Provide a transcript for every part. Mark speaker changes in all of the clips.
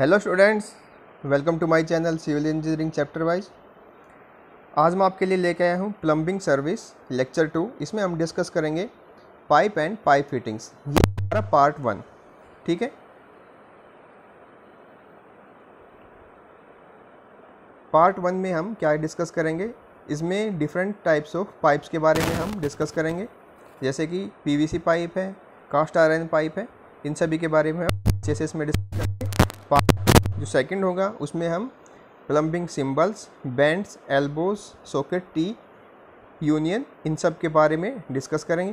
Speaker 1: Hello students welcome to my channel civil engineering chapter wise आज मैं आपके लिए लेके आया हूँ प्लम्बिंग सर्विस लेक्चर टू इसमें हम डिस्कस करेंगे पाइप एंड पाइप फिटिंग्स ये हमारा पार्ट वन ठीक है पार्ट वन में हम क्या डिस्कस करेंगे इसमें डिफरेंट टाइप्स ऑफ पाइप्स के बारे में हम डिस्कस करेंगे जैसे कि पी पाइप है कास्ट आयरन पाइप है इन सभी के बारे में हम अच्छे से इसमें डिस्कस करेंगे जो सेकंड होगा उसमें हम plumbing symbols bends elbows socket tee union इन सब के बारे में डिस्कस करेंगे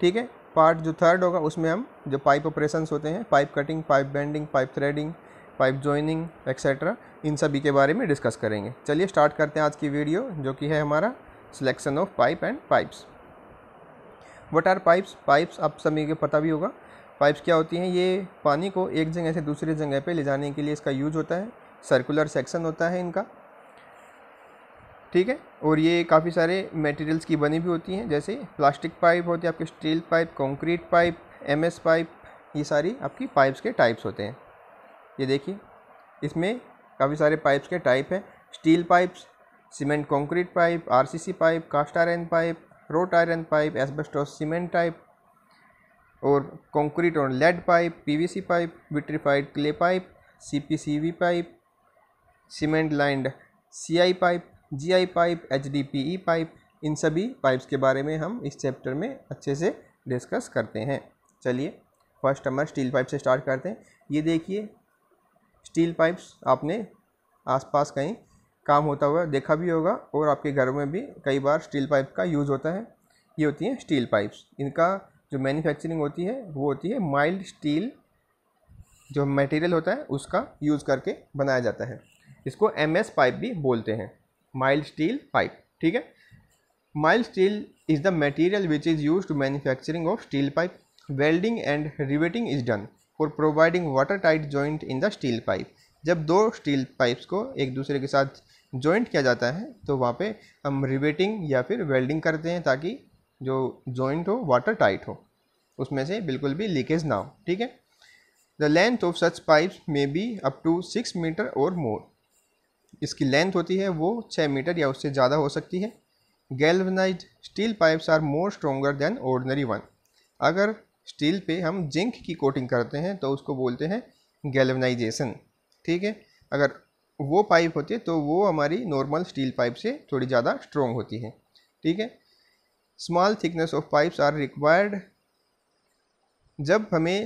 Speaker 1: ठीक है पार्ट जो थर्ड होगा उसमें हम जो पाइप ऑपरेशंस होते हैं pipe cutting pipe bending pipe threading pipe joining etcetera इन सभी के बारे में डिस्कस करेंगे चलिए स्टार्ट करते हैं आज की वीडियो जो कि है हमारा selection of pipe and pipes what are pipes pipes आप सभी को पता भी होगा पाइप्स क्या होती हैं ये पानी को एक जगह से दूसरी जगह पे ले जाने के लिए इसका यूज होता है सर्कुलर सेक्शन होता है इनका ठीक है और ये काफ़ी सारे मटेरियल्स की बनी भी होती हैं जैसे प्लास्टिक पाइप होती है आपके steel pipe concrete pipe MS pipe ये सारी आपकी पाइप्स के टाइप्स होते हैं ये देखिए इसमें काफ़ी सारे पाइप्स के टाइप हैं steel pipes cement concrete pipe R pipe cast iron pipe wrought iron pipe asbestos cement type और कंक्रीट और lead pipe PVC pipe vitrified clay pipe CPCV pipe cement lined CI pipe GI pipe HDPE pipe इन सभी pipes के बारे में हम इस chapter में अच्छे से डिस्कस करते हैं चलिए फर्स्ट हमारे स्टील पाइप से स्टार्ट करते हैं ये देखिए स्टील पाइप्स आपने आसपास कहीं काम होता हुआ देखा भी होगा और आपके घरों में भी कई बार स्टील पाइप का यूज़ होता है ये होती हैं स्टील पाइप्स इनका जो मैन्युफैक्चरिंग होती है वो होती है माइल्ड स्टील जो मटेरियल होता है उसका यूज़ करके बनाया जाता है इसको एम एस पाइप भी बोलते हैं माइल्ड स्टील पाइप ठीक है mild steel is the material which is use to manufacturing of steel pipe welding and riveting is done for providing water tight joint in the steel pipe जब दो steel pipes को एक दूसरे के साथ joint किया जाता है तो वहाँ पे हम रिवेटिंग या फिर वेल्डिंग करते हैं ताकि जो जॉइंट हो वाटर टाइट हो उसमें से बिल्कुल भी लीकेज ना हो ठीक है the length of such pipe may be up to six metre और मोर इसकी लेंथ होती है वो छः मीटर या उससे ज़्यादा हो सकती है galvanise steel pipes are more stronger than ordinary one अगर स्टील पे हम जिंक की कोटिंग करते हैं तो उसको बोलते हैं गैल्वनाइजेशन ठीक है अगर वो पाइप होती है तो वो हमारी नॉर्मल स्टील पाइप से थोड़ी ज़्यादा स्ट्रोंग होती है ठीक है small thickness of pipes are required जब हमें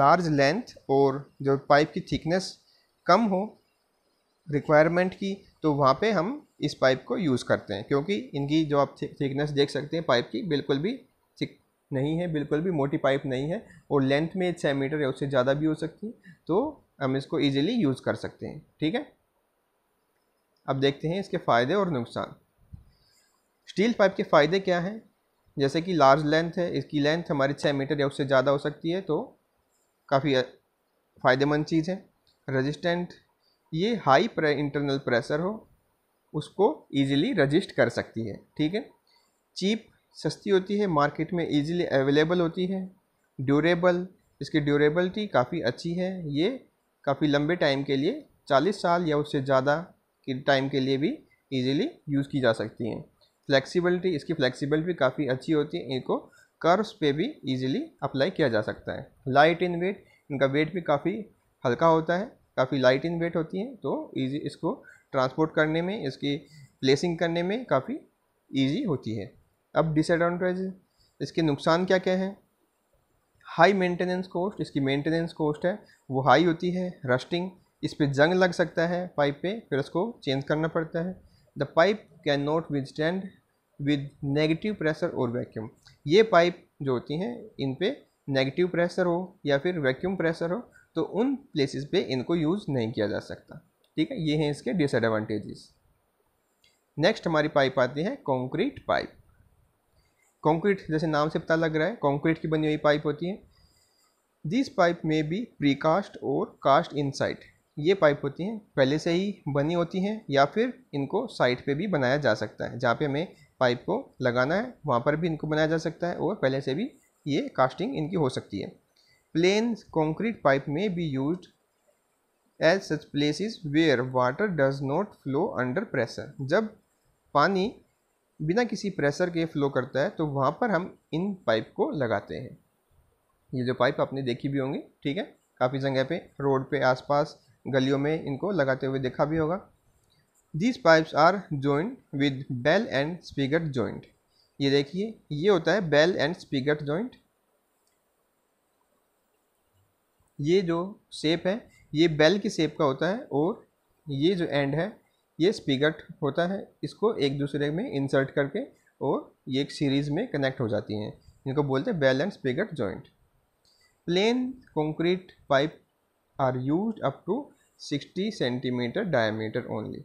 Speaker 1: लार्ज लेंथ और जो पाइप की थिकनेस कम हो रिक्वायरमेंट की तो वहाँ पे हम इस पाइप को यूज़ करते हैं क्योंकि इनकी जो आप थिकनेस देख सकते हैं पाइप की बिल्कुल भी थिक नहीं है बिल्कुल भी मोटी पाइप नहीं है और लेंथ में छः मीटर या उससे ज़्यादा भी हो सकती है तो हम इसको ईजिली यूज़ कर सकते हैं ठीक है अब देखते हैं इसके फ़ायदे और नुकसान स्टील पाइप के फ़ायदे क्या हैं जैसे कि लार्ज लेंथ है इसकी लेंथ हमारी छः मीटर या उससे ज़्यादा हो सकती है तो काफ़ी फ़ायदेमंद चीज़ है रजिस्टेंट ये हाई प्रे, इंटरनल प्रेशर हो उसको ईजिली रजिस्ट कर सकती है ठीक है चीप सस्ती होती है मार्केट में ईजिली अवेलेबल होती है ड्यूरेबल इसकी ड्यूरेबलिटी काफ़ी अच्छी है ये काफ़ी लंबे टाइम के लिए 40 साल या उससे ज़्यादा के टाइम के लिए भी ईजिली यूज़ की जा सकती हैं फ्लेक्सिबिलिटी इसकी फ्लेक्सिबिलिटी काफ़ी अच्छी होती है इनको कर्व्स पे भी इजीली अप्लाई किया जा सकता है लाइट इन वेट इनका वेट भी काफ़ी हल्का होता है काफ़ी लाइट इन वेट होती है तो ईजी इसको ट्रांसपोर्ट करने में इसकी प्लेसिंग करने में काफ़ी ईजी होती है अब डिसएडवांटेज इसके नुकसान क्या क्या हैं हाई मेंटेनेंस कॉस्ट इसकी मेंटेनेंस कॉस्ट है वो हाई होती है रस्टिंग इस पर जंग लग सकता है पाइप पे फिर उसको चेंज करना पड़ता है the pipe can not withstand with negative pressure और वैक्यूम ये पाइप जो होती हैं इन पे नेगेटिव प्रेशर हो या फिर वैक्यूम प्रेशर हो तो उन प्लेसेस पे इनको यूज़ नहीं किया जा सकता ठीक है ये हैं इसके डिसएडवांटेजेस नेक्स्ट हमारी पाइप आती है कंक्रीट पाइप कंक्रीट जैसे नाम से पता लग रहा है कंक्रीट की बनी हुई पाइप होती है दिस पाइप में भी प्रीकास्ट और कास्ट इनसाइड ये पाइप होती हैं पहले से ही बनी होती हैं या फिर इनको साइड पे भी बनाया जा सकता है जहाँ पे हमें पाइप को लगाना है वहाँ पर भी इनको बनाया जा सकता है और पहले से भी ये कास्टिंग इनकी हो सकती है प्लेन कॉन्क्रीट पाइप में भी use as such place where water does not flow under pressure जब पानी बिना किसी प्रेशर के फ्लो करता है तो वहाँ पर हम इन पाइप को लगाते हैं ये जो पाइप आपने देखी भी होंगी ठीक है काफ़ी जगह पे रोड पे आसपास गलियों में इनको लगाते हुए देखा भी होगा these pipes are joint with bell and spigot joint ये देखिए ये होता है बेल एंड स्पीगट जॉइंट ये जो शेप है ये बेल की शेप का होता है और ये जो एंड है ये स्पीगट होता है इसको एक दूसरे में इंसर्ट करके और ये एक सीरीज़ में कनेक्ट हो जाती हैं इनको बोलते हैं bell and spigot joint plain concrete pipe are use up to 60 centimetre diameter only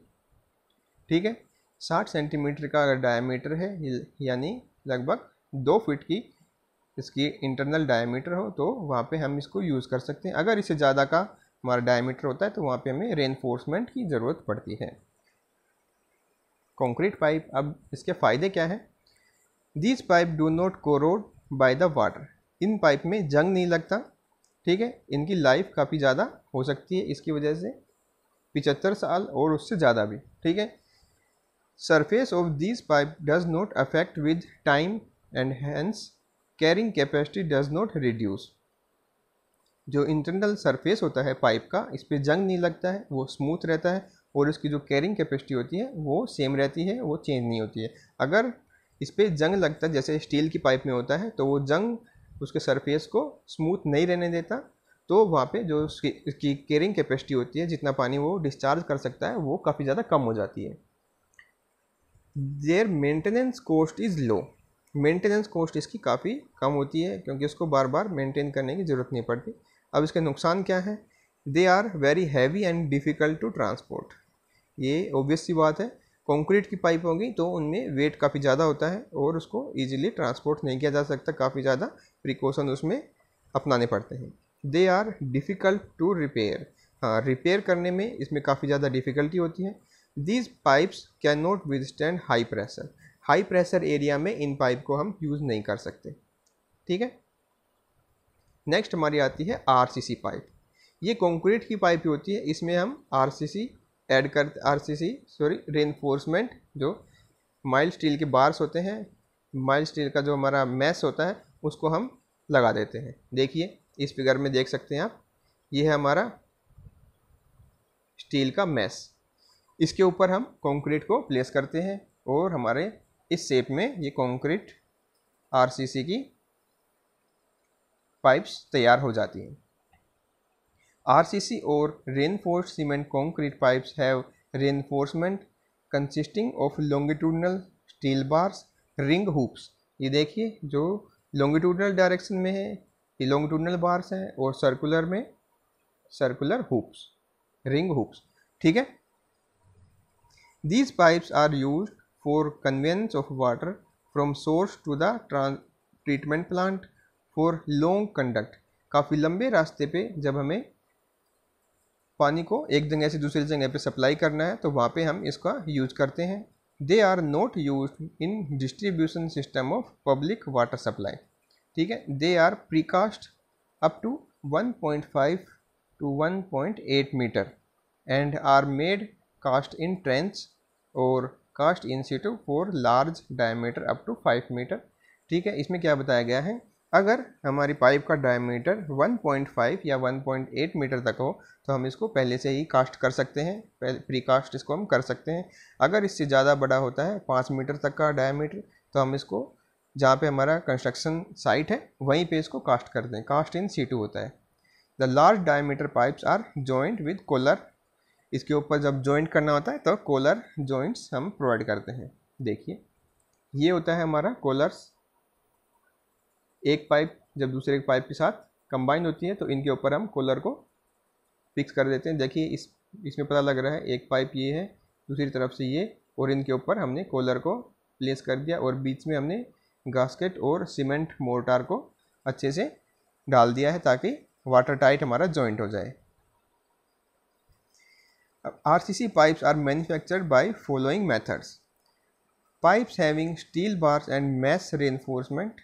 Speaker 1: ठीक है 60 सेंटीमीटर का अगर डायमीटर है यानी लगभग दो फीट की इसकी इंटरनल डायमीटर हो तो वहाँ पे हम इसको यूज़ कर सकते हैं अगर इससे ज़्यादा का हमारा डायमीटर होता है तो वहाँ पे हमें रेनफोर्समेंट की ज़रूरत पड़ती है कंक्रीट पाइप अब इसके फ़ायदे क्या हैं this pipe do not corrode by the water इन पाइप में जंग नहीं लगता ठीक है इनकी लाइफ काफ़ी ज़्यादा हो सकती है इसकी वजह से पिचहत्तर साल और उससे ज़्यादा भी ठीक है surface of this pipe does not affect with time and hence carrying capacity does not reduce जो इंटरनल सरफेस होता है पाइप का इस पर जंग नहीं लगता है वो स्मूथ रहता है और इसकी जो कैरिंग कैपेसिटी होती है वो सेम रहती है वो चेंज नहीं होती है अगर इस पर जंग लगता है जैसे स्टील की पाइप में होता है तो वो जंग उसके सरफेस को स्मूथ नहीं रहने देता तो वहाँ पे जो उसकी केरिंग कैपेसिटी होती है जितना पानी वो डिस्चार्ज कर सकता है वो काफ़ी ज़्यादा कम हो जाती है their maintenance cost is low maintenance cost इसकी काफ़ी कम होती है क्योंकि उसको बार बार मेंटेन करने की ज़रूरत नहीं पड़ती अब इसके नुकसान क्या है they are very heavy and difficult to transport ये ओबियस सी बात है कंक्रीट की पाइप होगी तो उनमें वेट काफ़ी ज़्यादा होता है और उसको इजीली ट्रांसपोर्ट नहीं किया जा सकता काफ़ी ज़्यादा प्रिकॉशन उसमें अपनाने पड़ते हैं they are difficult to repair हाँ रिपेयर करने में इसमें काफ़ी ज़्यादा डिफ़िकल्टी होती है these pipes can not withstand high pressure high pressure area में इन पाइप को हम यूज़ नहीं कर सकते ठीक है नेक्स्ट हमारी आती है सी पाइप ये कंक्रीट की पाइप होती है इसमें हम आरसीसी ऐड कर आरसीसी सॉरी रेनफोर्समेंट जो माइल्ड स्टील के बार्स होते हैं माइल्ड स्टील का जो हमारा मैस होता है उसको हम लगा देते हैं देखिए इस फिगर में देख सकते हैं आप ये है हमारा स्टील का मैस इसके ऊपर हम कंक्रीट को प्लेस करते हैं और हमारे इस शेप में ये कंक्रीट आरसीसी की पाइप्स तैयार हो जाती हैं RCC or reinforced cement concrete pipes have reinforcement consisting of longitudinal steel bars, ring hoops. ये देखिए जो longitudinal direction में है ये longitudinal bars हैं और circular में circular hoops, ring hoops. ठीक है These pipes are used for conveyance of water from source to the treatment plant for long conduct. काफ़ी लंबे रास्ते पे जब हमें पानी को एक जगह से दूसरी जगह पे सप्लाई करना है तो वहाँ पे हम इसका यूज करते हैं they are not use in distribution system of public water supply ठीक है they are precast up to 1.5 to 1.8 metre and are made cast in trench और cast in situ for large diameter up to 5 metre ठीक है इसमें क्या बताया गया है अगर हमारी पाइप का डायमीटर 1.5 या 1.8 मीटर तक हो तो हम इसको पहले से ही कास्ट कर सकते हैं प्री कास्ट इसको हम कर सकते हैं अगर इससे ज़्यादा बड़ा होता है पाँच मीटर तक का डायमीटर तो हम इसको जहाँ पे हमारा कंस्ट्रक्शन साइट है वहीं पे इसको कास्ट कर दें कास्ट इन सी होता है the large diameter pipes are joint with collar इसके ऊपर जब जॉइंट करना होता है तो कोलर जॉइंट्स हम प्रोवाइड करते हैं देखिए ये होता है हमारा कोलर्स एक पाइप जब दूसरे पाइप के साथ कंबाइन होती है तो इनके ऊपर हम कोलर को फिक्स कर देते हैं देखिए इस इसमें पता लग रहा है एक पाइप ये है दूसरी तरफ से ये और इनके ऊपर हमने कोलर को प्लेस कर दिया और बीच में हमने गास्केट और सीमेंट मोर्टार को अच्छे से डाल दिया है ताकि वाटर टाइट हमारा जॉइंट हो जाए अब RCC pipes are manufactured by following methods pipes having steel bars and mesh reinforcement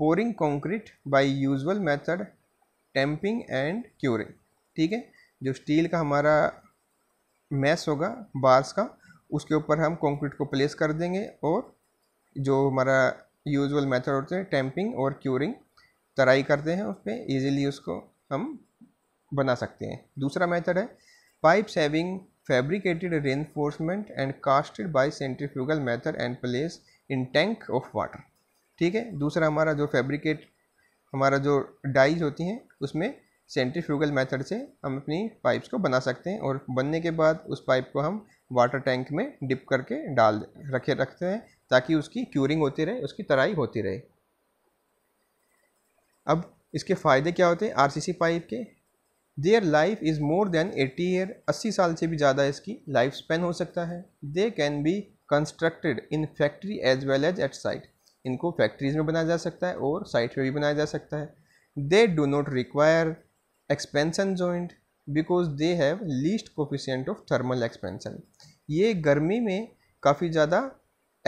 Speaker 1: pouring concrete by usual method tamping and curing ठीक है जो स्टील का हमारा मैस होगा बार्स का उसके ऊपर हम कॉन्क्रीट को प्लेस कर देंगे और जो हमारा यूजल मैथड होते हैं टैंपिंग और क्यूरिंग तराई करते हैं उस पर ईजिली उसको हम बना सकते हैं दूसरा मैथड है pipe saving fabricated reinforcement and casted by centrifugal method and place in tank of water ठीक है दूसरा हमारा जो फैब्रिकेट हमारा जो डाइज होती हैं उसमें सेंट्रीफ्यूगल मेथड से हम अपनी पाइप्स को बना सकते हैं और बनने के बाद उस पाइप को हम वाटर टैंक में डिप करके डाल रखे रखते हैं ताकि उसकी क्यूरिंग होती रहे उसकी तराई होती रहे अब इसके फ़ायदे क्या होते हैं आरसीसी पाइप के their life is more than eighty year अस्सी साल से भी ज़्यादा इसकी लाइफ स्पेन हो सकता है they can be constructed in factory as well as at site इनको फैक्ट्रीज में बनाया जा सकता है और साइट पे भी बनाया जा सकता है they do not require expansion joint because they have least coefficient of thermal expansion ये गर्मी में काफ़ी ज़्यादा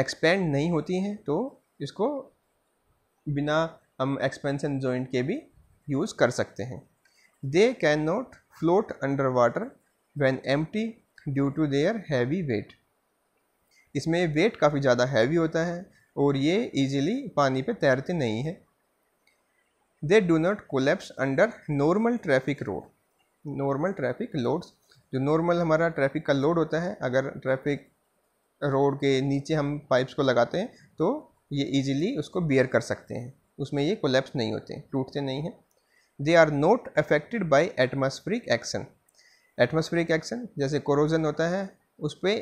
Speaker 1: एक्सपेंड नहीं होती हैं तो इसको बिना हम एक्सपेंसन जॉइंट के भी यूज़ कर सकते हैं they can not float under water when empty due to their heavy weight इसमें वेट काफ़ी ज़्यादा हैवी होता है और ये इजीली पानी पे तैरते नहीं है they do not collapse under normal traffic road normal traffic loads जो नॉर्मल हमारा ट्रैफिक का लोड होता है अगर ट्रैफिक रोड के नीचे हम पाइप्स को लगाते हैं तो ये इजीली उसको बियर कर सकते हैं उसमें ये कोलेप्स नहीं होते टूटते नहीं हैं they are not affected by atmospheric action atmospheric action जैसे कोरोजन होता है उस पर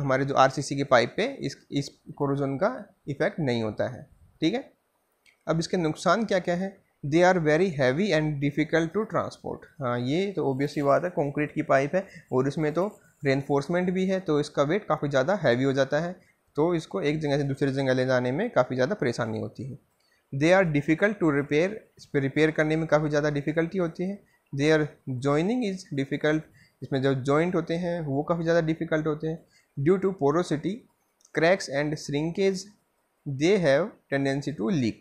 Speaker 1: हमारे जो आर की पाइप पे इस इस कोरोजन का इफ़ेक्ट नहीं होता है ठीक है अब इसके नुकसान क्या क्या है they are very heavy and difficult to transport हाँ ये तो ओबियसली बात है कंक्रीट की पाइप है और इसमें तो रेनफोर्समेंट भी है तो इसका वेट काफ़ी ज़्यादा हैवी हो जाता है तो इसको एक जगह से दूसरी जगह ले जाने में काफ़ी ज़्यादा परेशानी होती है they are difficult to repair इस पर रिपेयर करने में काफ़ी ज़्यादा डिफ़िकल्टी होती है they are joining is difficult इसमें जो जॉइंट होते हैं वो काफ़ी ज़्यादा डिफ़िकल्ट होते हैं due to porosity, cracks and shrinkage they have tendency to leak.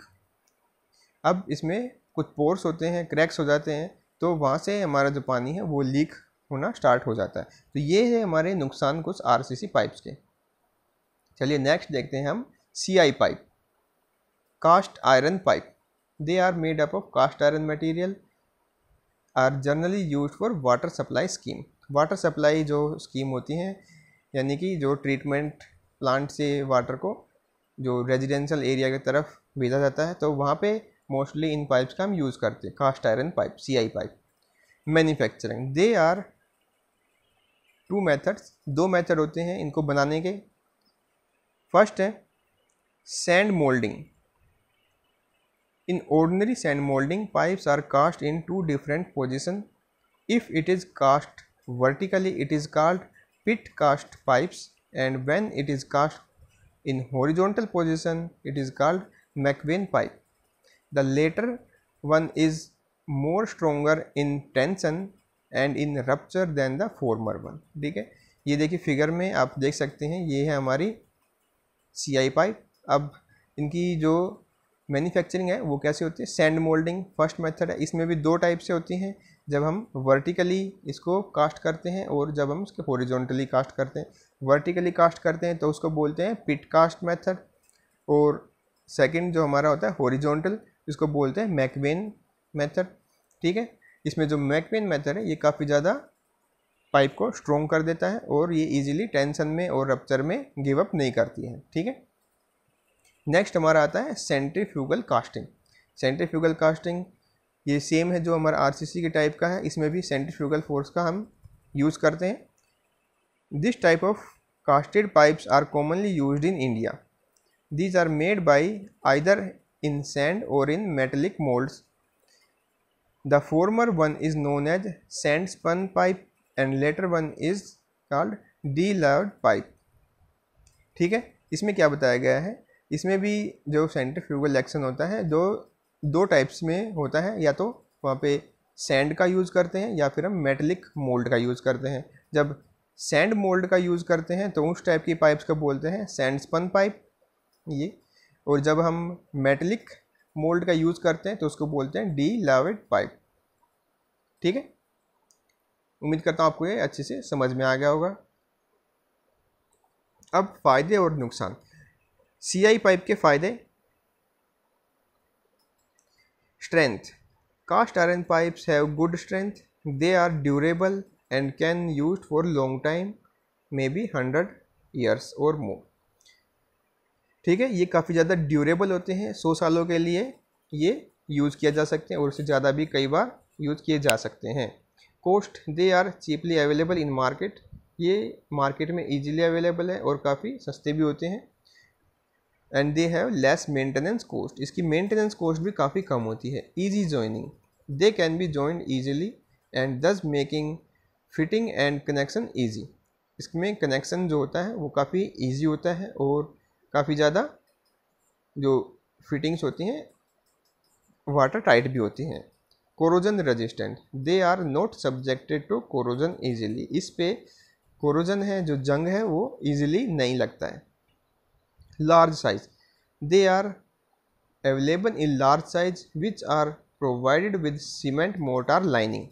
Speaker 1: अब इसमें कुछ पोर्स होते हैं क्रैक्स हो जाते हैं तो वहाँ से हमारा जो पानी है वो लीक होना स्टार्ट हो जाता है तो ये है हमारे नुकसान कुछ आरसीसी पाइप्स के चलिए नेक्स्ट देखते हैं हम CI pipe cast iron pipe they are made up of cast iron material are generally use for water supply scheme water supply जो स्कीम होती हैं यानी कि जो ट्रीटमेंट प्लांट से वाटर को जो रेजिडेंशियल एरिया की तरफ भेजा जाता है तो वहाँ पे मोस्टली इन पाइप्स का हम यूज़ करते हैं cast iron pipe C I pipe manufacturing they are two methods दो मेथड होते हैं इनको बनाने के फर्स्ट है sand moulding in ordinary sand moulding pipes are cast in two different position if it is cast vertically it is called pit cast pipes and when it is cast in horizontal position it is called McVean pipe. The later one is more stronger in tension and in rupture than the former one ठीक है ये देखिए figure में आप देख सकते हैं ये है हमारी सी आई पाइप अब इनकी जो मैन्युफैक्चरिंग है वो कैसे होती है सैंड मोल्डिंग फर्स्ट मेथड है इसमें भी दो टाइप से होती हैं जब हम वर्टिकली इसको कास्ट करते हैं और जब हम उसके हॉरिजॉन्टली कास्ट करते हैं वर्टिकली कास्ट करते हैं तो उसको बोलते हैं पिट कास्ट मेथड और सेकंड जो हमारा होता है हॉरिजॉन्टल इसको बोलते हैं मैकवेन मेथड ठीक है इसमें जो मैकवेन मेथड है ये काफ़ी ज़्यादा पाइप को स्ट्रोंग कर देता है और ये ईजिली टेंशन में और रप्चर में गिव अप नहीं करती है ठीक है नेक्स्ट हमारा आता है सेंट्रीफ्यूगल कास्टिंग सेंट्रीफ्यूगल कास्टिंग ये सेम है जो हमारा आर के टाइप का है इसमें भी सेंट्रीफ्यूगल फोर्स का हम यूज़ करते हैं this type of casted pipes are commonly use in India these are made by either in sand और in metallic moulds the former one is known as sand spun pipe and latter one is called de Lavaud pipe ठीक है इसमें क्या बताया गया है इसमें भी जो सेंट्रीफ्यूगल एक्शन होता है जो दो टाइप्स में होता है या तो वहाँ पे सैंड का यूज़ करते हैं या फिर हम मेटलिक मोल्ड का यूज़ करते हैं जब सैंड मोल्ड का यूज़ करते हैं तो उस टाइप की पाइप्स को बोलते हैं सैंड स्पन पाइप ये और जब हम मेटलिक मोल्ड का यूज़ करते हैं तो उसको बोलते हैं डी लावेड पाइप ठीक है उम्मीद करता हूँ आपको ये अच्छे से समझ में आ गया होगा अब फ़ायदे और नुकसान सी आई पाइप के फ़ायदे Strength Cast iron pipes have good strength. They are durable and can use used for long time, maybe 100 years or more. ठीक है ये काफ़ी ज़्यादा ड्यूरेबल होते हैं सौ सालों के लिए ये यूज़ किया जा सकते हैं और उससे ज़्यादा भी कई बार यूज़ किए जा सकते हैं cost they are cheaply available in market ये मार्केट में इजीली अवेलेबल है और काफ़ी सस्ते भी होते हैं and they have less maintenance cost इसकी मेंटेनेंस कॉस्ट भी काफ़ी कम होती है easy joining they can be join easily and thus making fitting and connection easy इसमें कनेक्शन जो होता है वो काफ़ी ईजी होता है और काफ़ी ज़्यादा जो फिटिंग्स होती हैं वाटर टाइट भी होती हैं corrosion resistant they are not subjected to corrosion easily इस पर कोरोजन है जो जंग है वो ईजिली नहीं लगता है large size they are available in large size which are provided with cement mortar lining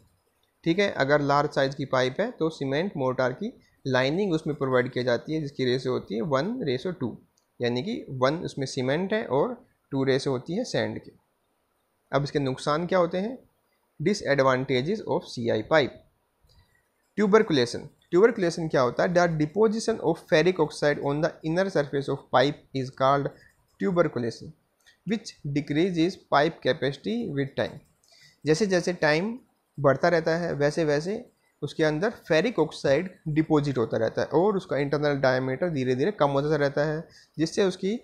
Speaker 1: ठीक है अगर लार्ज साइज़ की पाइप है तो सीमेंट मोटार की लाइनिंग उसमें प्रोवाइड की जाती है जिसकी रेसो होती है वन रेसो टू यानी कि वन उसमें सीमेंट है और टू रेसो होती है सैंड के अब इसके नुकसान क्या होते हैं disadvantages of CI pipe tuberculosis tuberculation क्या होता है the deposition of ferric oxide on the inner surface of pipe is called tuberculation which decreases pipe capacity with time जैसे जैसे टाइम बढ़ता रहता है वैसे वैसे उसके अंदर फेरिक ऑक्साइड डिपॉजिट होता रहता है और उसका इंटरनल डायमीटर धीरे धीरे कम होता रहता है जिससे उसकी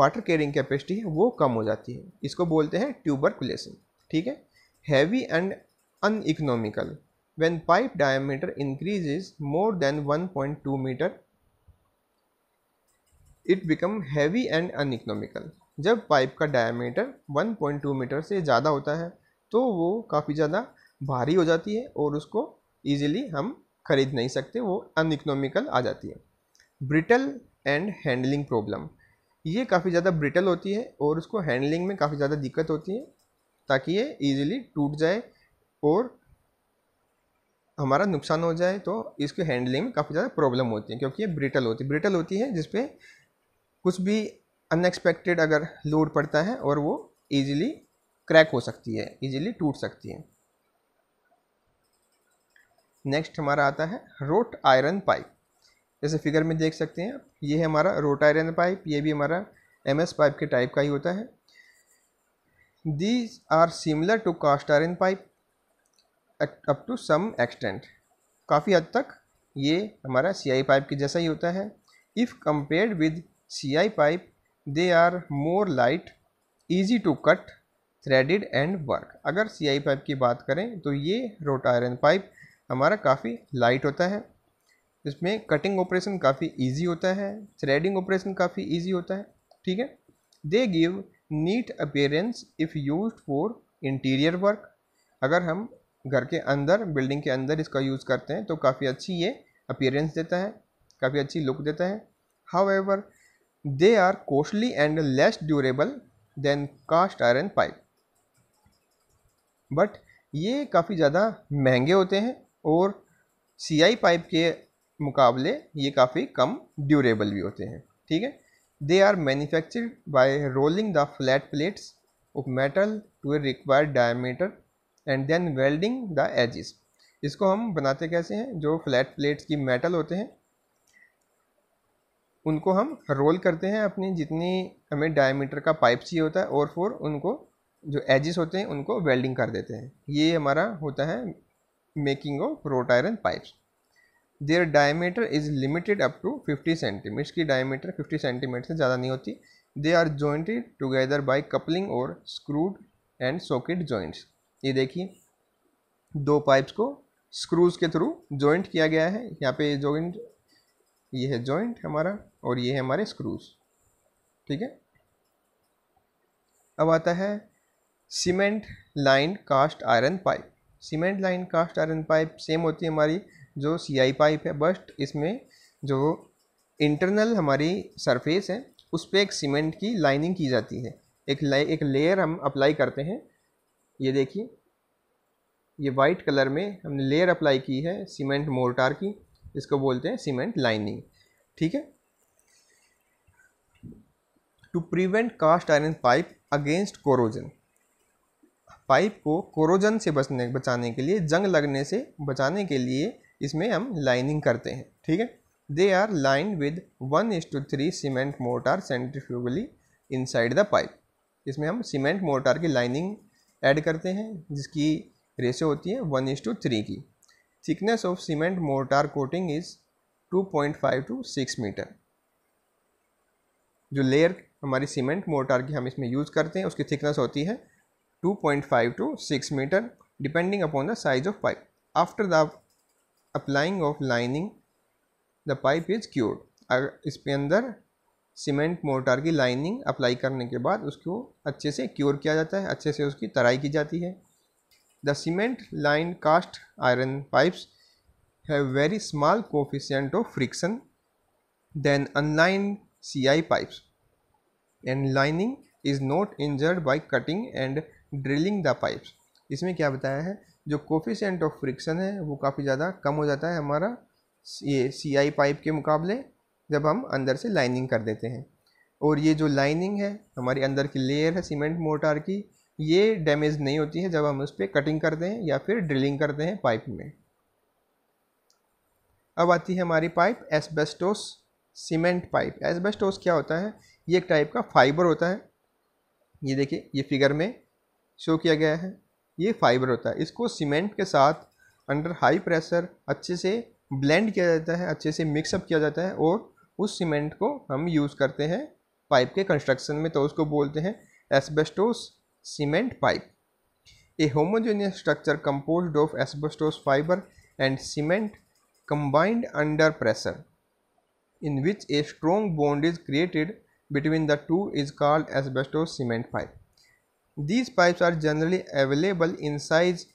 Speaker 1: वाटर कैरिंग कैपेसिटी है वो कम हो जाती है इसको बोलते हैं ट्यूबरकुलेशन ठीक है heavy and uneconomical when pipe diameter increases more than 1.2 meter it become heavy and uneconomical जब पाइप का डायमीटर 1.2 मीटर से ज़्यादा होता है तो वो काफ़ी ज़्यादा भारी हो जाती है और उसको ईजिली हम खरीद नहीं सकते वो अनइकोनॉमिकल आ जाती है ब्रिटल एंड हैंडलिंग प्रॉब्लम ये काफ़ी ज़्यादा ब्रिटल होती है और उसको हैंडलिंग में काफ़ी ज़्यादा दिक्कत होती है ताकि ये ईजिली टूट जाए और हमारा नुकसान हो जाए तो इसके हैंडलिंग में काफ़ी ज़्यादा प्रॉब्लम होती है क्योंकि ये ब्रिटल होती है ब्रिटल होती है जिसपे कुछ भी अनएक्सपेक्टेड अगर लोड पड़ता है और वो ईजिली क्रैक हो सकती है ईजिली टूट सकती है नेक्स्ट हमारा आता है रोट आयरन पाइप जैसे फिगर में देख सकते हैं आप ये है हमारा रोट आयरन पाइप ये भी हमारा एम एस पाइप के टाइप का ही होता है these are similar to cast iron pipe up to some extent काफ़ी हद तक ये हमारा सी आई पाइप के जैसा ही होता है if compared with C I pipe they are more light easy to cut threaded and work अगर सी आई पाइप की बात करें तो ये रोट आयरन पाइप हमारा काफ़ी लाइट होता है इसमें कटिंग ऑपरेशन काफ़ी ईजी होता है थ्रेडिंग ऑपरेशन काफ़ी ईजी होता है ठीक है they give neat appearance if use for interior work अगर हम घर के अंदर बिल्डिंग के अंदर इसका यूज़ करते हैं तो काफ़ी अच्छी ये अपीयरेंस देता है काफ़ी अच्छी लुक देता है however they are costly and less durable than cast iron pipe but ये काफ़ी ज़्यादा महंगे होते हैं और सी आई पाइप के मुकाबले ये काफ़ी कम ड्यूरेबल भी होते हैं ठीक है they are manufactured by rolling the flat plates of metal to a required diameter and then welding the edges इसको हम बनाते कैसे हैं जो फ्लैट प्लेट्स की मेटल होते हैं उनको हम रोल करते हैं अपनी जितनी हमें डायमीटर का पाइप चाहिए होता है और फोर उनको जो एजिस होते हैं उनको वेल्डिंग कर देते हैं ये हमारा होता है making of wrought iron pipes their diameter is limited up to 50 centimetre की डायमीटर 50 सेंटीमीटर से ज़्यादा नहीं होती they are jointed together by coupling और स्क्रूड एंड सॉकेट जॉइंट्स ये देखिए दो पाइप्स को स्क्रूज के थ्रू जॉइंट किया गया है यहाँ पे ये जॉइंट ये है जॉइंट हमारा और ये है हमारे स्क्रूज ठीक है अब आता है cement line cast iron pipe cement line cast iron pipe same होती है हमारी जो सीआई पाइप है बस्ट इसमें जो इंटरनल हमारी सरफेस है उस पर एक सीमेंट की लाइनिंग की जाती है एक एक लेयर हम अप्लाई करते हैं ये देखिए ये वाइट कलर में हमने लेयर अप्लाई की है सीमेंट मोर्टार की इसको बोलते हैं सीमेंट लाइनिंग ठीक है to prevent cast iron pipe against corrosion pipe को कोरोजन से बचने बचाने के लिए जंग लगने से बचाने के लिए इसमें हम लाइनिंग करते हैं ठीक है they are line with one is to three cement mortar centrifugally inside the pipe इसमें हम सीमेंट मोर्टार की लाइनिंग ऐड करते हैं जिसकी रेशो होती है वन इज टू थ्री की thickness of cement mortar coating is two point five to six metre जो लेयर हमारी सीमेंट मोर्टार की हम इसमें यूज़ करते हैं उसकी थिकनेस होती है two point five to six metre depending upon the size of pipe after the applying of lining the pipe is cured इसके अंदर सीमेंट मोर्टार की लाइनिंग अप्लाई करने के बाद उसको अच्छे से क्योर किया जाता है अच्छे से उसकी तराई की जाती है the cement line cast iron pipes है very small coefficient of friction than unline C I pipes and lining is not injured by cutting and drilling the pipes इसमें क्या बताया है जो कोफिशेंट ऑफ फ्रिक्शन है वो काफ़ी ज़्यादा कम हो जाता है हमारा ये सी आई पाइप के मुकाबले जब हम अंदर से लाइनिंग कर देते हैं और ये जो लाइनिंग है हमारी अंदर की लेयर है सीमेंट मोटार की ये डैमेज नहीं होती है जब हम उस पर कटिंग करते हैं या फिर ड्रिलिंग करते हैं पाइप में अब आती है हमारी pipe asbestos cement pipe asbestos क्या होता है ये एक टाइप का फाइबर होता है ये देखिए ये फिगर में शो किया गया है ये फाइबर होता है इसको सीमेंट के साथ अंडर हाई प्रेशर अच्छे से ब्लेंड किया जाता है अच्छे से मिक्सअप किया जाता है और उस सीमेंट को हम यूज़ करते हैं पाइप के कंस्ट्रक्शन में तो उसको बोलते हैं asbestos cement pipe a homogeneous structure compose of asbestos fibre and cement combined under pressure in which a strong bond is created between the two is called asbestos cement pipe these pipes are generally available in size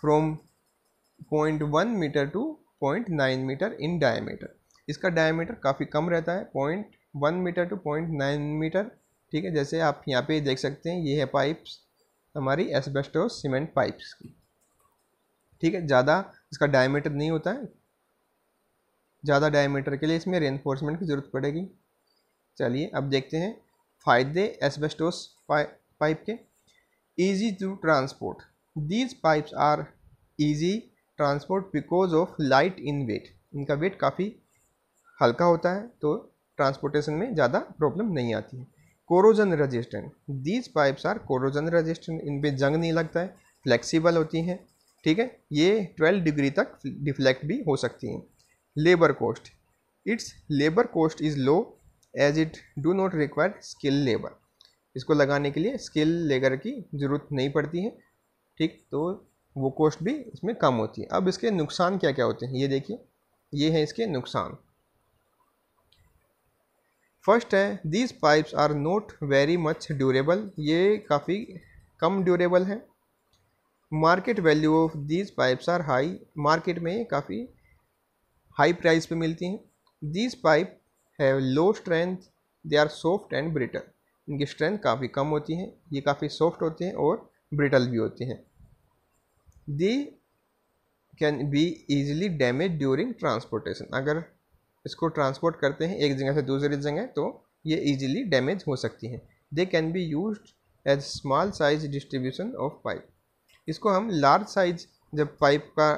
Speaker 1: from point one metre to point nine metre in diameter इसका diameter काफ़ी कम रहता है point one metre to point nine metre ठीक है जैसे आप यहाँ पे देख सकते हैं ये है पाइप्स हमारी एसबेस्टो सीमेंट पाइप्स की ठीक है ज़्यादा इसका डायमीटर नहीं होता है ज़्यादा डायमीटर के लिए इसमें रेनफोर्समेंट की ज़रूरत पड़ेगी चलिए अब देखते हैं फ़ायदे एसबेस्टोस पाइप के easy to transport these pipes are easy transport because of light in weight इनका वेट काफ़ी हल्का होता है तो ट्रांसपोर्टेशन में ज़्यादा प्रॉब्लम नहीं आती है corrosion resistant these pipes are corrosion resistant इन पर जंग नहीं लगता है फ्लेक्सीबल होती हैं ठीक है ये 12 डिग्री तक डिफ्लेक्ट भी हो सकती हैं labour cost its labour cost is low as it do not require skill labour इसको लगाने के लिए स्किल लेबर की ज़रूरत नहीं पड़ती है ठीक तो वो कोस्ट भी इसमें कम होती है अब इसके नुकसान क्या क्या होते हैं ये देखिए ये हैं इसके नुकसान फर्स्ट है these pipes are not very much durable ये काफ़ी कम ड्यूरेबल है market value of these pipes are high market में काफ़ी हाई प्राइस पे मिलती हैं these pipe have low strength they are soft and brittle इनकी स्ट्रेंथ काफ़ी कम होती है ये काफ़ी सॉफ्ट होते हैं और ब्रिटल भी होते हैं they can be easily damage during transportation अगर इसको ट्रांसपोर्ट करते हैं एक जगह से दूसरी जगह तो ये इजीली डैमेज हो सकती हैं they can be use as small size distribution of pipe इसको हम लार्ज साइज जब पाइप का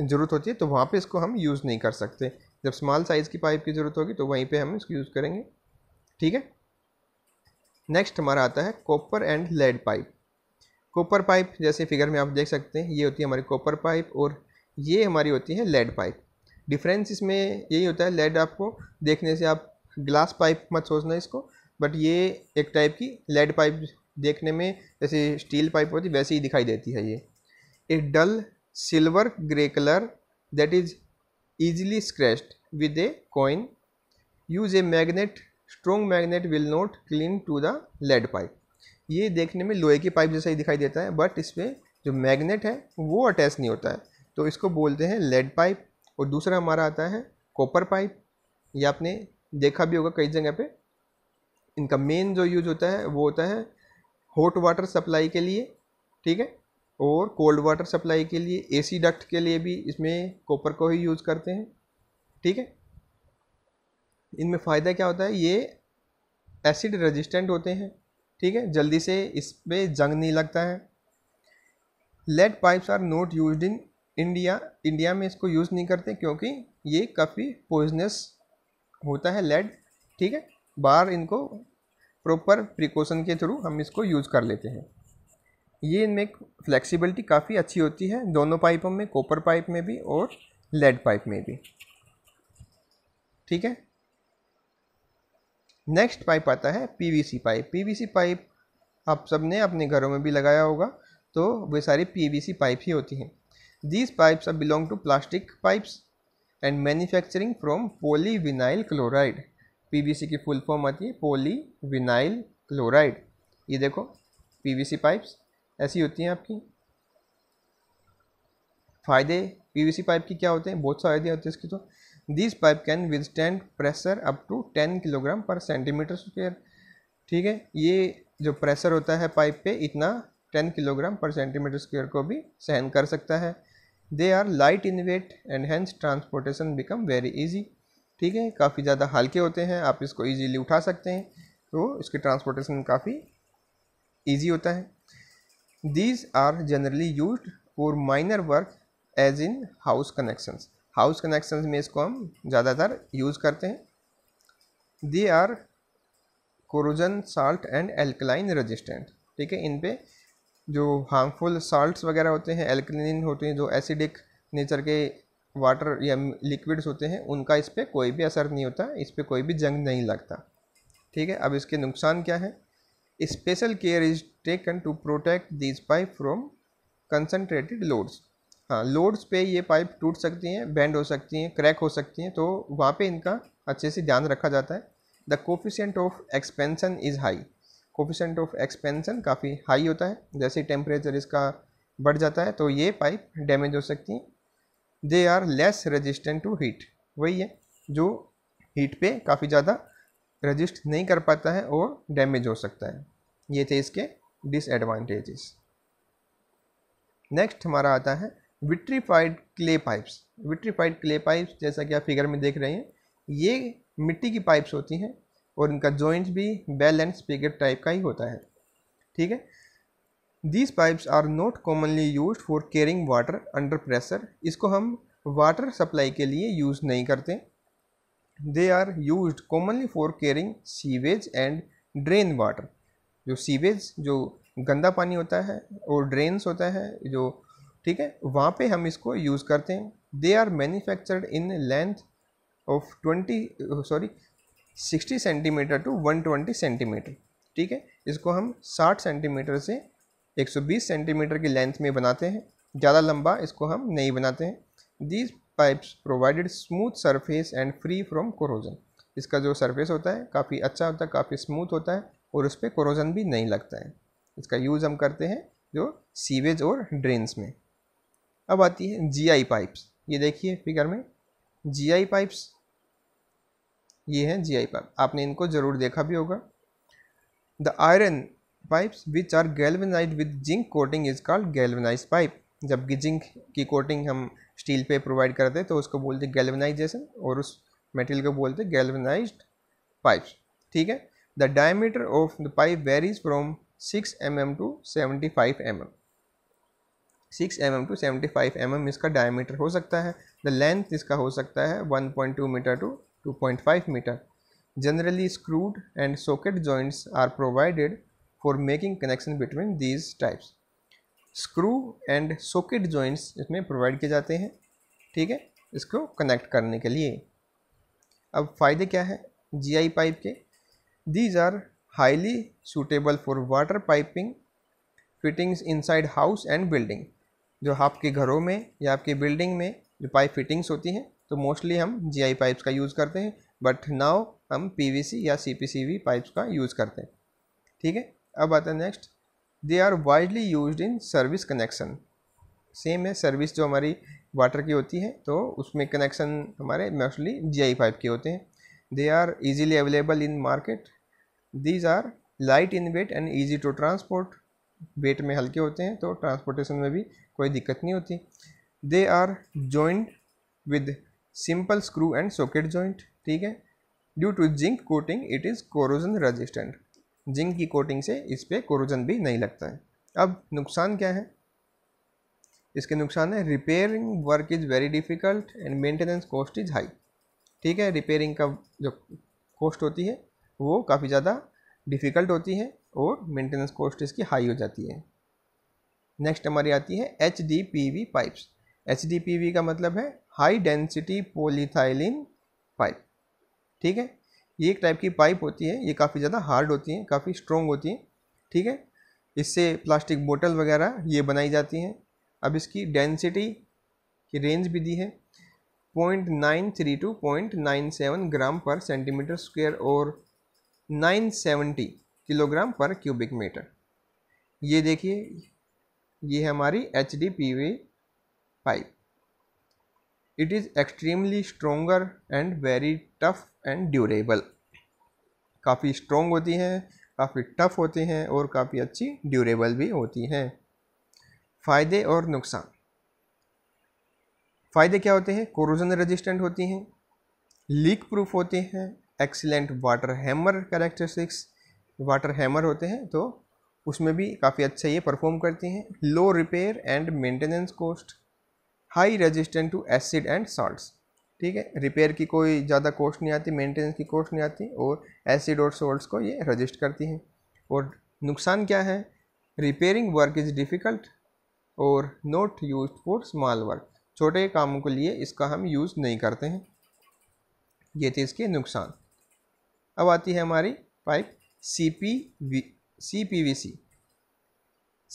Speaker 1: ज़रूरत होती है तो वहाँ पे इसको हम यूज़ नहीं कर सकते जब स्मॉल साइज़ की पाइप की ज़रूरत होगी तो वहीं पे हम इसको यूज़ करेंगे ठीक है नेक्स्ट हमारा आता है copper and lead pipe copper pipe जैसे फिगर में आप देख सकते हैं ये होती है हमारी कॉपर पाइप और ये हमारी होती है लेड पाइप डिफरेंस इसमें यही होता है लेड आपको देखने से आप ग्लास पाइप मत सोचना इसको बट ये एक टाइप की लेड पाइप देखने में जैसे स्टील पाइप होती वैसे ही दिखाई देती है ये a dull silver grey colour that is easily scratched with a coin use a magnet strong magnet will not cling to the lead pipe ये देखने में लोहे की पाइप जैसा ही दिखाई देता है बट इसमें जो मैग्नेट है वो अटैच नहीं होता है तो इसको बोलते हैं लेड पाइप और दूसरा हमारा आता है कॉपर पाइप ये आपने देखा भी होगा कई जगह पे इनका मेन जो यूज होता है वो होता है हॉट वाटर सप्लाई के लिए ठीक है और कोल्ड वाटर सप्लाई के लिए एसी डक्ट के लिए भी इसमें कॉपर को ही यूज़ करते हैं ठीक है इनमें फ़ायदा क्या होता है ये एसिड रेजिस्टेंट होते हैं ठीक है जल्दी से इस पर जंग नहीं लगता है lead pipes are not use in India India में इसको यूज़ नहीं करते क्योंकि ये काफ़ी पॉइजनस होता है लेड ठीक है बाहर इनको प्रॉपर प्रिकॉशन के थ्रू हम इसको यूज़ कर लेते हैं ये इनमें फ्लेक्सिबिलिटी काफ़ी अच्छी होती है दोनों पाइपों में कॉपर पाइप में भी और लेड पाइप में भी ठीक है नेक्स्ट पाइप आता है पीवीसी पाइप पीवीसी पाइप आप सबने अपने घरों में भी लगाया होगा तो वे सारी पीवीसी पाइप ही होती हैं These pipes are belong to plastic pipes and manufacturing from polyvinyl chloride. सी की फुल फॉर्म आती है पोली विनाइल क्लोराइड ये देखो पीवीसी पाइप्स ऐसी होती हैं आपकी फ़ायदे पीवीसी पाइप के क्या होते हैं बहुत सारे होते हैं इसके तो this pipe can withstand pressure up to ten kilogram per centimetre square ठीक है ये जो प्रेशर होता है पाइप पे इतना ten kilogram per centimetre square को भी सहन कर सकता है they are light in weight and hence transportation become very easy ठीक है काफ़ी ज़्यादा हल्के होते हैं आप इसको ईजीली उठा सकते हैं तो इसके ट्रांसपोर्टेशन काफ़ी ईजी होता है these are generally use for minor work as in house connections house connections में इसको हम ज़्यादातर यूज़ करते हैं they are corrosion salt and alkaline resistant ठीक है इन पर जो हार्मफुल साल्ट्स वगैरह होते हैं एल्कलिन होते हैं जो एसिडिक नेचर के वाटर या लिक्विड्स होते हैं उनका इस पर कोई भी असर नहीं होता इस पर कोई भी जंग नहीं लगता ठीक है अब इसके नुकसान क्या है special care is taken to protect this pipe from concentrated loads हाँ लोड्स पे ये पाइप टूट सकती हैं बैंड हो सकती हैं क्रैक हो सकती हैं तो वहाँ पे इनका अच्छे से ध्यान रखा जाता है the coefficient of expansion is high coefficient of expansion काफ़ी हाई होता है जैसे टेम्परेचर इसका बढ़ जाता है तो ये पाइप डैमेज हो सकती हैं they are less resistant to heat वही है जो हीट पे काफ़ी ज़्यादा रजिस्ट नहीं कर पाता है और डैमेज हो सकता है ये थे इसके डिसएडवांटेजेस नेक्स्ट हमारा आता है vitrified clay pipes vitrified clay pipes जैसा कि आप फिगर में देख रहे हैं ये मिट्टी की पाइप्स होती हैं और इनका जॉइंट भी बेल एंड स्पिगेट टाइप का ही होता है ठीक है these pipes are not commonly use for carrying water under pressure इसको हम वाटर सप्लाई के लिए यूज़ नहीं करते they are use commonly for carrying sewage and drain water जो सीवेज जो गंदा पानी होता है और ड्रेन्स होता है जो ठीक है वहाँ पे हम इसको यूज़ करते हैं they are manufactured in length of twenty sorry 60 centimetre to 120 centimetre ठीक है इसको हम 60 सेंटीमीटर से 120 सेंटीमीटर की लेंथ में बनाते हैं ज़्यादा लंबा इसको हम नहीं बनाते हैं these pipes provided smooth surface and free from corrosion इसका जो सरफेस होता है काफ़ी अच्छा होता है काफ़ी स्मूथ होता है और उस पर कोरोजन भी नहीं लगता है इसका यूज़ हम करते हैं जो सीवेज और ड्रेन्स में अब आती है जीआई पाइप्स ये देखिए फिगर में जीआई पाइप्स ये हैं आई पाइप आपने इनको ज़रूर देखा भी होगा the iron pipes which are galvanize with zinc coating is called galvanize pipe जबकि जिंक की कोटिंग हम स्टील पे प्रोवाइड करते हैं तो उसको बोलते हैं गैल्वेनाइजेशन और उस मटेरियल को बोलते हैं गैल्वेनाइज पाइप ठीक है the diameter of the pipe varies from six m m to seventy five m m six m m to seventy five m m इसका डायमीटर हो सकता है द लेंथ इसका हो सकता है one point two metre to 2.5 meter. Generally screwed and socket joints are provided for making connection between these types. Screw and socket joints इसमें provide किए जाते हैं ठीक है इसको कनेक्ट करने के लिए अब फ़ायदे क्या है जीआई पाइप के these are highly suitable for water piping fittings inside house and building जो आपके घरों में या आपकी बिल्डिंग में जो पाइप फिटिंग्स होती हैं तो मोस्टली हम जी आई पाइप्स का यूज़ करते हैं बट नाव हम सी या सी वी पाइप्स का यूज़ करते हैं ठीक है अब आता है next they are widely use in service connection same है सर्विस जो हमारी वाटर की होती है तो उसमें कनेक्शन हमारे मोस्टली जी आई पाइप के होते हैं they are easily available in market these are light in weight and easy to transport weight में हल्के होते हैं तो ट्रांसपोर्टेशन में भी कोई दिक्कत नहीं होती they are joint with simple screw and socket joint ठीक है due to zinc coating it is corrosion resistant zinc की कोटिंग से इस पर कोरोजन भी नहीं लगता है अब नुकसान क्या है इसके नुकसान है repairing work is very difficult and maintenance cost is high ठीक है रिपेयरिंग का जो कॉस्ट होती है वो काफ़ी ज़्यादा डिफ़िकल्ट होती है और मेंटेनेंस कॉस्ट इसकी हाई हो जाती है नेक्स्ट हमारी आती है H D P V pipes H D P V का मतलब है हाई डेंसिटी पोलीथाइलिन पाइप ठीक है ये एक टाइप की पाइप होती है ये काफ़ी ज़्यादा हार्ड होती है काफ़ी स्ट्रॉन्ग होती है ठीक है इससे प्लास्टिक बोतल वगैरह ये बनाई जाती हैं अब इसकी डेंसिटी की रेंज भी दी है point nine three to point nine seven gram per centimetre square और nine seventy kilogram per cubic metre ये देखिए ये है हमारी H D P V pipe it is extremely stronger and very tough and durable काफ़ी strong होती हैं काफ़ी टफ होती हैं और काफ़ी अच्छी ड्यूरेबल भी होती हैं फ़ायदे और नुकसान फ़ायदे क्या होते हैं कोरोजन रेजिस्टेंट होती हैं लीक प्रूफ होती हैं excellent water hammer characteristics water hammer होते हैं तो उसमें भी काफ़ी अच्छा ये परफॉर्म करती हैं low repair and maintenance cost high resistant to acid and salts ठीक है रिपेयर की कोई ज़्यादा कोस्ट नहीं आती मेंटेनेंस की कोस्ट नहीं आती और एसिड और सॉल्ट्स को ये रजिस्ट करती हैं और नुकसान क्या है रिपेयरिंग वर्क इज़ डिफ़िकल्ट और not use for small work छोटे कामों के लिए इसका हम यूज़ नहीं करते हैं ये थे इसके नुकसान अब आती है हमारी pipe C P V C P V C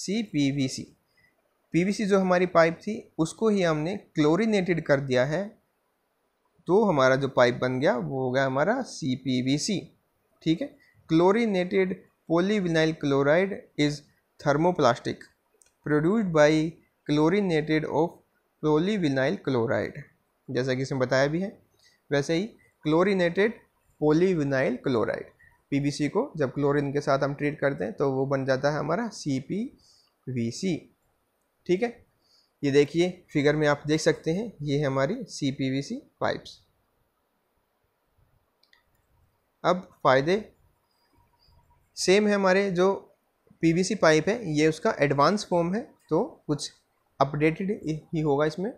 Speaker 1: C P V C PVC जो हमारी पाइप थी उसको ही हमने क्लोरीनेटेड कर दिया है तो हमारा जो पाइप बन गया वो हो गया हमारा सी ठीक है chlorinated polyvinyl chloride is thermoplastic produced by chlorinated of polyvinyl chloride जैसा कि इसमें बताया भी है वैसे ही क्लोरीनेटेड पोलीविनाइल क्लोराइड पीबीसी को जब क्लोरीन के साथ हम ट्रीट करते हैं तो वो बन जाता है हमारा सी पी वी सी ठीक है ये देखिए फिगर में आप देख सकते हैं ये है हमारी C P V C pipes अब फ़ायदे सेम है हमारे जो पीवीसी पाइप है ये उसका एडवांस फॉर्म है तो कुछ अपडेटेड ही होगा इसमें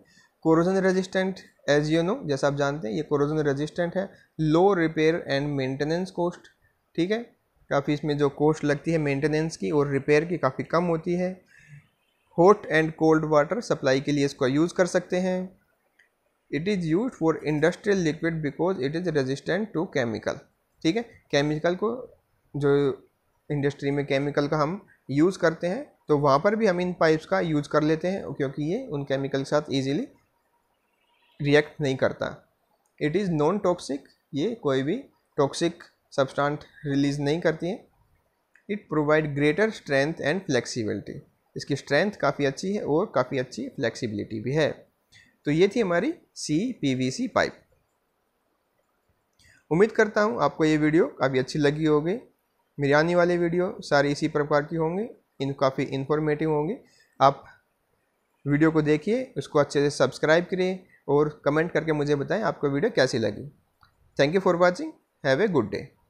Speaker 1: corrosion resistant as you know जैसा आप जानते हैं ये कोरोजन रेजिस्टेंट है low repair and maintenance cost ठीक है काफ़ी इसमें जो कॉस्ट लगती है मेंटेनेंस की और रिपेयर की काफ़ी कम होती है hot and cold water supply के लिए इसको यूज़ कर सकते हैं it is use for industrial liquid because it is resistant to chemical ठीक है केमिकल को जो इंडस्ट्री में केमिकल का हम यूज़ करते हैं तो वहाँ पर भी हम इन पाइप्स का यूज़ कर लेते हैं क्योंकि ये उन केमिकल के साथ ईजीली रिएक्ट नहीं करता इट इज़ नॉन टॉक्सिक ये कोई भी टॉक्सिक सब्सटेंट रिलीज़ नहीं करती है it provide greater strength and flexibility इसकी स्ट्रेंथ काफ़ी अच्छी है और काफ़ी अच्छी फ्लेक्सिबिलिटी भी है तो ये थी हमारी सी सी पाइप उम्मीद करता हूँ आपको ये वीडियो काफ़ी अच्छी लगी होगी मेरी आने वाले वीडियो सारे इसी प्रकार की होंगे इन काफ़ी इन्फॉर्मेटिव होंगे आप वीडियो को देखिए उसको अच्छे से सब्सक्राइब करिए और कमेंट करके मुझे बताएं आपको वीडियो कैसी लगी thank you for watching have a good day